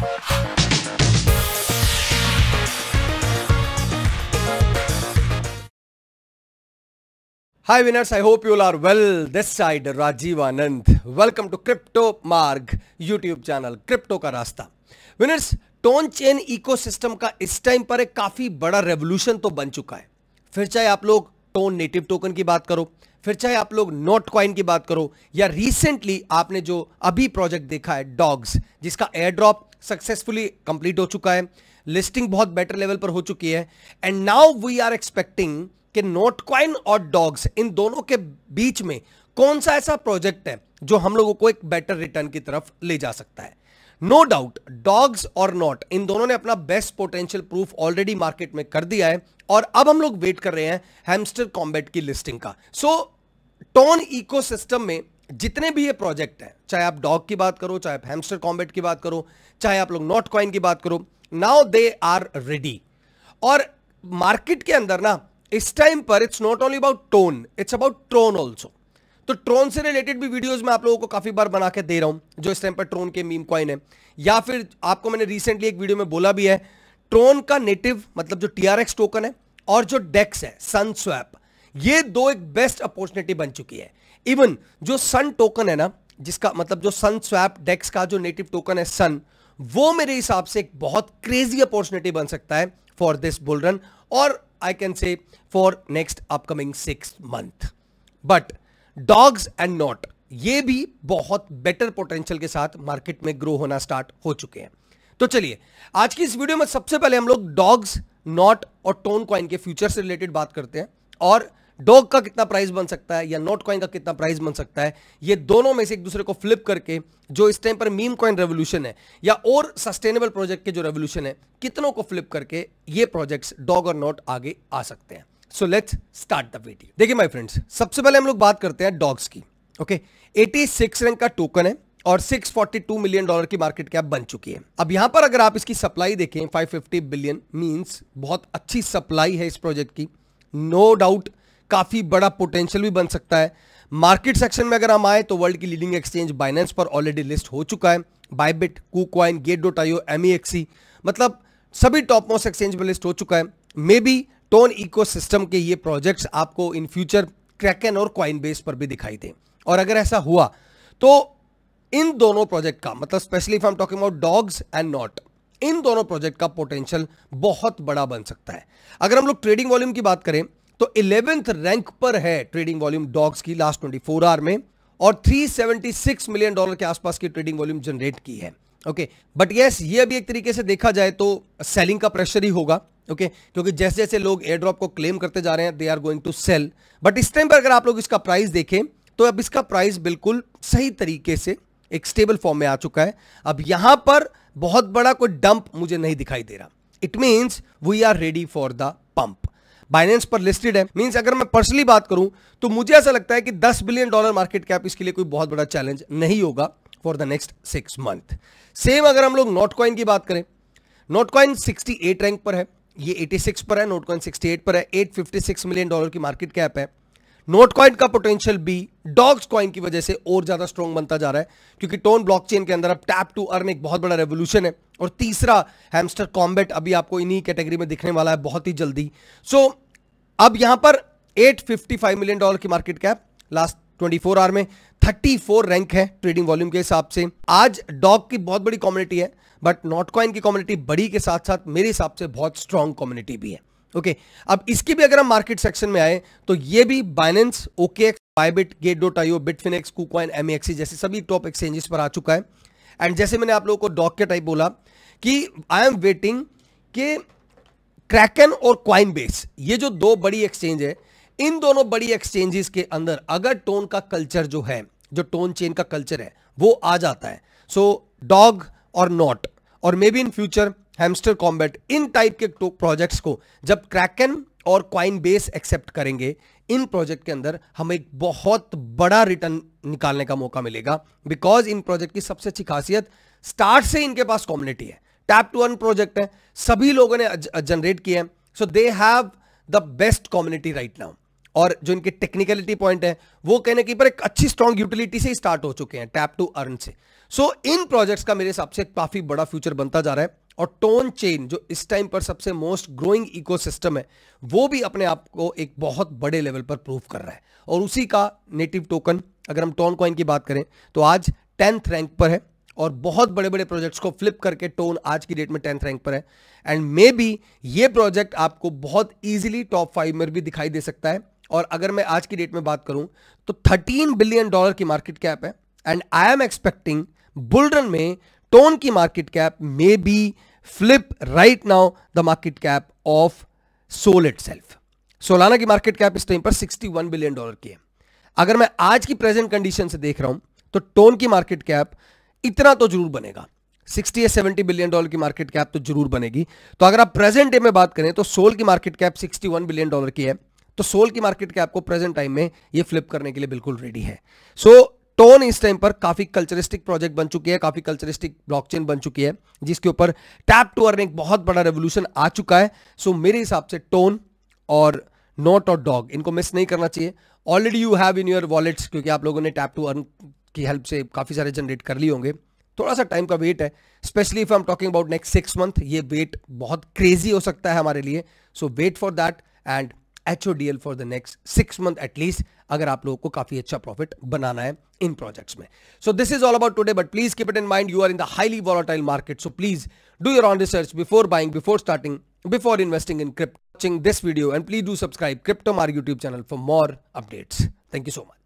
Hi winners, I hope you all are well. This side Rajiv Anand. Welcome to Crypto Marg YouTube channel, Crypto का रास्ता. Winners, tone chain ecosystem का इस time पर एक काफी बड़ा रेवोल्यूशन तो बन चुका है. फिर चाहे आप लोग टोन नेटिव टोकन की बात करो, फिर चाहे आप लोग नोट क्वाइन की बात करो या रिसेंटली आपने जो अभी प्रोजेक्ट देखा है डॉग्स जिसका एयर ड्रॉप सक्सेसफुली कंप्लीट हो चुका है लिस्टिंग बहुत बेटर लेवल पर हो चुकी है and now we are expecting कि नोटकॉइन और डॉग्स इन दोनों के बीच में कौन सा ऐसा प्रोजेक्ट है जो हम लोगों को एक बेटर रिटर्न की तरफ ले जा सकता है नो डाउट डॉग्स और नॉट इन दोनों ने अपना best potential proof already market में कर दिया है और अब हम लोग वेट कर रहे हैं हैमस्टर कॉम्बेट की लिस्टिंग का सो टोन इकोसिस्टम में जितने भी ये प्रोजेक्ट हैं चाहे आप डॉग की बात करो चाहे आप हेमस्टर कॉम्बेट की बात करो चाहे आप लोग नॉट कॉइन की बात करो नाउ दे आर रेडी और मार्केट के अंदर ना इस टाइम पर it's not only about Ton it's about Tron also तो ट्रोन से रिलेटेड भी वीडियोज मैं आप लोगों को काफ़ी बार बना के दे रहा हूं जो इस टाइम पर ट्रोन के मीम कॉइन है या फिर आपको मैंने रिसेंटली एक वीडियो में बोला भी है ट्रोन का नेटिव मतलब जो टी टोकन है और जो डेक्स है सन स्वैप ये दो एक बेस्ट अपॉर्चुनिटी बन चुकी है इवन जो सन टोकन है ना जिसका मतलब जो सन स्वैप डेक्स का जो नेटिव टोकन है सन वो मेरे हिसाब से एक बहुत क्रेजी अपॉर्चुनिटी बन सकता है फॉर दिस बुल रन और I can say for next upcoming six month but Dogs and Not ये भी बहुत बेटर पोटेंशियल के साथ मार्केट में ग्रो होना स्टार्ट हो चुके हैं तो चलिए आज की इस वीडियो में सबसे पहले हम लोग डॉग्स नॉट और टोन कॉइन के फ्यूचर से रिलेटेड बात करते हैं और डॉग का कितना प्राइस बन सकता है या नोट कॉइन का कितना प्राइस बन सकता है ये दोनों में से एक दूसरे को फ्लिप करके जो इस टाइम पर मीम कॉइन रेवोल्यूशन है या और सस्टेनेबल प्रोजेक्ट के जो रेवोल्यूशन है कितनों को फ्लिप करके ये प्रोजेक्ट्स डॉग और नोट आगे आ सकते हैं so let's start the video देखिए माई फ्रेंड्स सबसे पहले हम लोग बात करते हैं डॉग्स की ओके एटी सिक्स रैंक का टोकन है और 642 मिलियन डॉलर की मार्केट कैप बन चुकी है अब यहां पर अगर आप इसकी सप्लाई देखें 550 बिलियन मींस बहुत अच्छी सप्लाई है इस प्रोजेक्ट की नो डाउट काफ़ी बड़ा पोटेंशियल भी बन सकता है मार्केट सेक्शन में अगर हम आए तो वर्ल्ड की लीडिंग एक्सचेंज बाइनेंस पर ऑलरेडी लिस्ट हो चुका है Bybit KuCoin Gate dot IO M मतलब सभी टॉप मोस्ट एक्सचेंज पर लिस्ट हो चुका है मे बी टोन इको के ये प्रोजेक्ट्स आपको इन फ्यूचर क्रैकन और क्वाइन बेस पर भी दिखाई दें और अगर ऐसा हुआ तो इन दोनों प्रोजेक्ट का मतलब specially if I am talking about Dogs and Not इन दोनों प्रोजेक्ट का पोटेंशियल बहुत बड़ा बन सकता है अगर हम लोग ट्रेडिंग वॉल्यूम की बात करें तो इलेवेंथ रैंक पर है ट्रेडिंग वॉल्यूम डॉग्स की लास्ट 24 आवर में और 376 मिलियन डॉलर के आसपास की ट्रेडिंग वॉल्यूम जनरेट की है ओके बट यस ये अभी एक तरीके से देखा जाए तो सेलिंग का प्रेशर ही होगा ओके okay, क्योंकि जैसे जैसे लोग एयर ड्रॉप को क्लेम करते जा रहे हैं they are going to sell but इस टाइम पर अगर आप लोग इसका प्राइस देखें तो अब इसका प्राइस बिल्कुल सही तरीके से एक स्टेबल फॉर्म में आ चुका है अब यहां पर बहुत बड़ा कोई डंप मुझे नहीं दिखाई दे रहा it means we are ready for the pump Binance पर लिस्टेड है मीन्स अगर मैं पर्सनली बात करूं तो मुझे ऐसा लगता है कि 10 बिलियन डॉलर मार्केट कैप इसके लिए कोई बहुत बड़ा चैलेंज नहीं होगा for the next six month same अगर हम लोग नोटकॉइन की बात करें नोटकॉइन सिक्सटी सिक्सटी रैंक पर है ये 86 पर है नोटकॉइन सिक्सटी 68 पर है 856 मिलियन डॉलर की मार्केट कैप है नोट कॉइन का पोटेंशियल बी डॉग्स कॉइन की वजह से और ज्यादा स्ट्रॉन्ग बनता जा रहा है क्योंकि टोन ब्लॉकचेन के अंदर अब टैप टू अर्न एक बहुत बड़ा रेवोल्यूशन है और तीसरा हैमस्टर कॉम्बेट अभी आपको इन्हीं कैटेगरी में दिखने वाला है बहुत ही जल्दी सो so, अब यहां पर 855 मिलियन डॉलर की मार्केट कैप लास्ट 24 आवर में 34 रैंक है ट्रेडिंग वॉल्यूम के हिसाब से आज डॉग की बहुत बड़ी कम्युनिटी है बट नॉट कॉइन की कम्युनिटी बड़ी के साथ साथ मेरे हिसाब से बहुत स्ट्रांग कम्युनिटी भी है ओके okay, अब इसके भी अगर हम मार्केट सेक्शन में आए तो ये भी Binance OK Bybit Gate dot IO Bitfinex KuCoin M जैसे सभी टॉप एक्सचेंजेस पर आ चुका है एंड जैसे मैंने आप लोगों को डॉक के टाइप बोला कि आई एम वेटिंग के क्रैकन और क्वाइन बेस ये जो दो बड़ी एक्सचेंज है इन दोनों बड़ी एक्सचेंजेस के अंदर अगर टोन का कल्चर जो है जो टोन चेन का कल्चर है वो आ जाता है सो so, डॉग और नॉट और maybe in future Hamster Kombat इन टाइप के प्रोजेक्ट्स को जब क्रैकन और क्वाइन बेस एक्सेप्ट करेंगे इन प्रोजेक्ट के अंदर हमें एक बहुत बड़ा रिटर्न निकालने का मौका मिलेगा बिकॉज इन प्रोजेक्ट की सबसे अच्छी खासियत स्टार्ट से इनके पास कॉम्युनिटी है टैप टू वन प्रोजेक्ट है सभी लोगों ने जनरेट किए हैं so they have the best community right now और जो इनके टेक्निकलिटी पॉइंट है वो कहने की पर एक अच्छी स्ट्रॉन्ग यूटिलिटी से ही स्टार्ट हो चुके हैं टैप टू अर्न से सो so, इन प्रोजेक्ट्स का मेरे हिसाब से काफी बड़ा फ्यूचर बनता जा रहा है और टोन चेन जो इस टाइम पर सबसे मोस्ट ग्रोइंग इकोसिस्टम है वो भी अपने आप को एक बहुत बड़े लेवल पर प्रूव कर रहा है और उसी का नेटिव टोकन अगर हम टोन कॉइन की बात करें तो आज टेंथ रैंक पर है और बहुत बड़े बड़े प्रोजेक्ट्स को फ्लिप करके टोन आज की डेट में टेंथ रैंक पर है एंड मे बी ये प्रोजेक्ट आपको बहुत ईजिली टॉप फाइव में भी दिखाई दे सकता है और अगर मैं आज की डेट में बात करूं तो 13 बिलियन डॉलर की मार्केट कैप है and I am expecting bull run में टोन की market cap maybe flip right now the market cap of Sol itself Solana की मार्केट कैप इस टाइम पर 61 बिलियन डॉलर की है अगर मैं आज की प्रेजेंट कंडीशन से देख रहा हूं तो टोन की मार्केट कैप इतना तो जरूर बनेगा 60 या 70 बिलियन डॉलर की मार्केट कैप तो जरूर बनेगी तो अगर आप प्रेजेंट डे में बात करें तो सोल की मार्केट कैप 61 बिलियन डॉलर की है तो सोल की मार्केट कैप को प्रेजेंट टाइम में ये फ्लिप करने के लिए बिल्कुल रेडी है सो so, टोन इस टाइम पर काफी कल्चरिस्टिक प्रोजेक्ट बन चुकी है काफी कल्चरिस्टिक ब्लॉकचेन बन चुकी है जिसके ऊपर टैप टू अर्न एक बहुत बड़ा रेवोल्यूशन आ चुका है सो मेरे हिसाब से टोन और नोट और डॉग इनको मिस नहीं करना चाहिए already you have in your wallets क्योंकि आप लोगों ने टैप टू अर्न की हेल्प से काफ़ी सारे जनरेट कर लिए होंगे थोड़ा सा टाइम का वेट है specially if I am talking about next six month ये वेट बहुत क्रेजी हो सकता है हमारे लिए so wait for that and H for the next six month at least अगर आप लोगों को काफी अच्छा प्रॉफिट बनाना है इन प्रोजेक्ट्स में so this is all about today but please keep it in mind you are in the highly volatile market so please do your own research before buying before starting before investing in crypting this video and please do subscribe Crypto Mar YouTube channel for more updates thank you so much